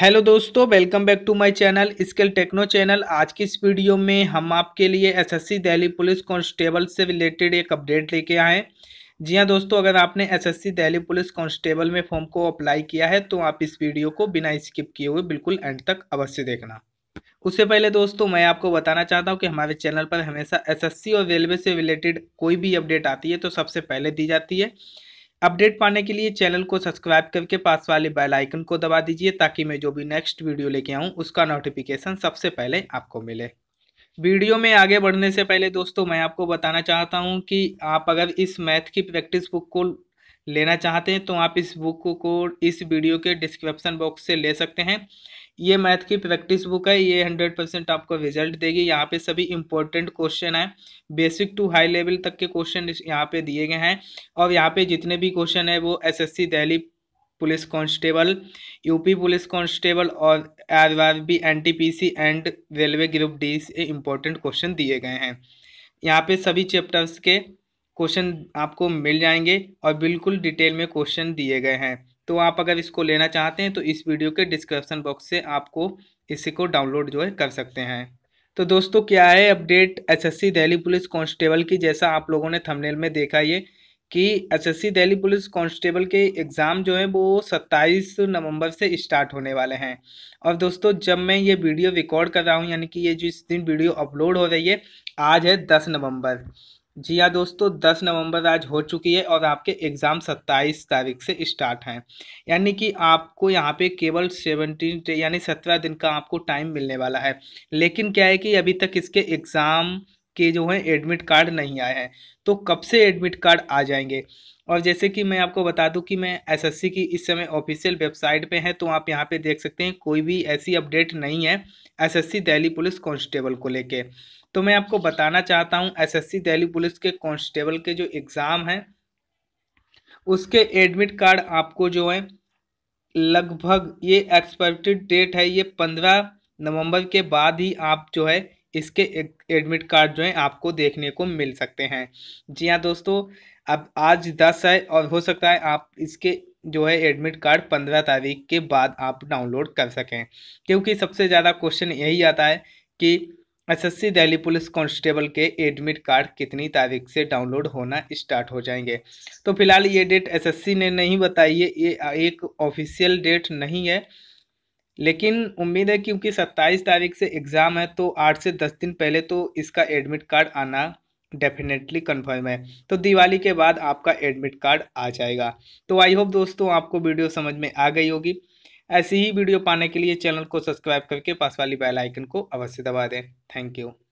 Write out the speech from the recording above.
hello दोस्तों welcome back to my channel skill techno channel आज की इस वीडियो में हम आपके लिए एसएससी दिल्ली पुलिस कांस्टेबल से रिलेटेड एक अपडेट लेके आए हैं जी हाँ दोस्तों अगर आपने एसएससी दिल्ली पुलिस कांस्टेबल में फॉर्म को अप्लाई किया है तो आप इस वीडियो को बिना स्किप किए हुए बिल्कुल एंड तक अवश्य देखना उससे पहले दोस्तों मैं आपको बताना चाहता हूँ कि हमारे चैनल पर हमेशा एस और रेलवे से रिलेटेड कोई भी अपडेट आती है तो सबसे पहले दी जाती है अपडेट पाने के लिए चैनल को सब्सक्राइब करके पास वाले बेल आइकन को दबा दीजिए ताकि मैं जो भी नेक्स्ट वीडियो लेके आऊँ उसका नोटिफिकेशन सबसे पहले आपको मिले वीडियो में आगे बढ़ने से पहले दोस्तों मैं आपको बताना चाहता हूँ कि आप अगर इस मैथ की प्रैक्टिस बुक को लेना चाहते हैं तो आप इस बुक को इस वीडियो के डिस्क्रिप्शन बॉक्स से ले सकते हैं ये मैथ की प्रैक्टिस बुक है ये हंड्रेड परसेंट आपको रिजल्ट देगी यहाँ पे सभी इंपॉर्टेंट क्वेश्चन है बेसिक टू हाई लेवल तक के क्वेश्चन यहाँ पे दिए गए हैं और यहाँ पे जितने भी क्वेश्चन है वो SSC Delhi police constable UP police constable और R R B N T P C and railway group D से इम्पोर्टेंट क्वेश्चन दिए गए हैं यहाँ पे सभी चैप्टर्स के क्वेश्चन आपको मिल जाएंगे और बिल्कुल डिटेल में क्वेश्चन दिए गए हैं तो आप अगर इसको लेना चाहते हैं तो इस वीडियो के डिस्क्रिप्सन बॉक्स से आपको इसी को डाउनलोड जो है कर सकते हैं तो दोस्तों क्या है update SSC Delhi police constable की जैसा आप लोगों ने थंबनेल में देखा ये कि एसएससी दिल्ली पुलिस कांस्टेबल के एग्ज़ाम जो हैं वो 27 नवंबर से स्टार्ट होने वाले हैं और दोस्तों जब मैं ये वीडियो रिकॉर्ड कर रहा हूँ यानी कि ये जो इस दिन वीडियो अपलोड हो रही है आज है 10 नवंबर जी हाँ दोस्तों दस नवंबर आज हो चुकी है और आपके एग्ज़ाम सत्ताईस तारीख से स्टार्ट हैं यानी कि आपको यहाँ पे केवल सेवनटीन यानी सत्रह दिन का आपको टाइम मिलने वाला है लेकिन क्या है कि अभी तक इसके एग्ज़ाम के जो हैं एडमिट कार्ड नहीं आए हैं तो कब से एडमिट कार्ड आ जाएंगे और जैसे कि मैं आपको बता दूं कि मैं एसएससी की इस समय ऑफिशियल वेबसाइट पे हैं तो आप यहाँ पे देख सकते हैं कोई भी ऐसी अपडेट नहीं है एसएससी दिल्ली पुलिस कांस्टेबल को लेके तो मैं आपको बताना चाहता हूँ एसएससी दिल्ली पुलिस के कांस्टेबल के जो एग्ज़ाम हैं उसके एडमिट कार्ड आपको जो है लगभग ये एक्सपेक्टेड डेट है ये पंद्रह नवम्बर के बाद ही आप जो है इसके एडमिट कार्ड जो है आपको देखने को मिल सकते हैं जी हाँ दोस्तों अब आज दस है और हो सकता है आप इसके जो है एडमिट कार्ड पंद्रह तारीख के बाद आप डाउनलोड कर सकें क्योंकि सबसे ज़्यादा क्वेश्चन यही आता है कि एसएससी दिल्ली पुलिस कांस्टेबल के एडमिट कार्ड कितनी तारीख से डाउनलोड होना स्टार्ट हो जाएंगे तो फिलहाल ये डेट एसएससी ने नहीं बताई है ये एक ऑफिशियल डेट नहीं है लेकिन उम्मीद है क्योंकि सत्ताईस तारीख से एग्ज़ाम है तो आठ से दस दिन पहले तो इसका एडमिट कार्ड आना डेफिनेटली कंफर्म है तो दिवाली के बाद आपका एडमिट कार्ड आ जाएगा तो आई होप दोस्तों आपको वीडियो समझ में आ गई होगी ऐसी ही वीडियो पाने के लिए चैनल को सब्सक्राइब करके पास वाली बेल आइकन को अवश्य दबा दें थैंक यू